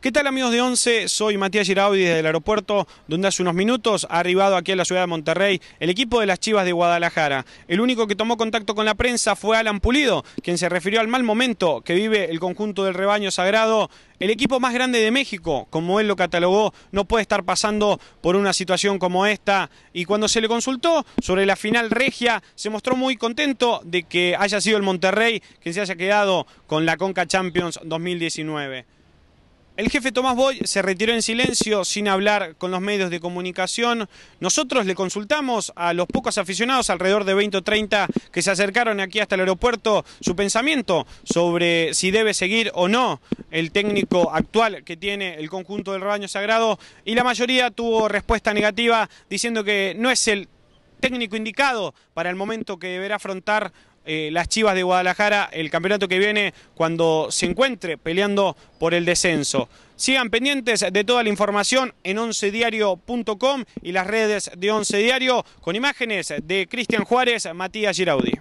¿Qué tal amigos de Once? Soy Matías Giraudi desde el aeropuerto, donde hace unos minutos ha arribado aquí a la ciudad de Monterrey el equipo de las Chivas de Guadalajara. El único que tomó contacto con la prensa fue Alan Pulido, quien se refirió al mal momento que vive el conjunto del rebaño sagrado. El equipo más grande de México, como él lo catalogó, no puede estar pasando por una situación como esta. Y cuando se le consultó sobre la final regia, se mostró muy contento de que haya sido el Monterrey quien se haya quedado con la Conca Champions 2019. El jefe Tomás Boy se retiró en silencio sin hablar con los medios de comunicación. Nosotros le consultamos a los pocos aficionados, alrededor de 20 o 30 que se acercaron aquí hasta el aeropuerto, su pensamiento sobre si debe seguir o no el técnico actual que tiene el conjunto del rebaño sagrado y la mayoría tuvo respuesta negativa diciendo que no es el técnico indicado para el momento que deberá afrontar eh, las Chivas de Guadalajara el campeonato que viene cuando se encuentre peleando por el descenso. Sigan pendientes de toda la información en oncediario.com y las redes de Once Diario con imágenes de Cristian Juárez, Matías Giraudi.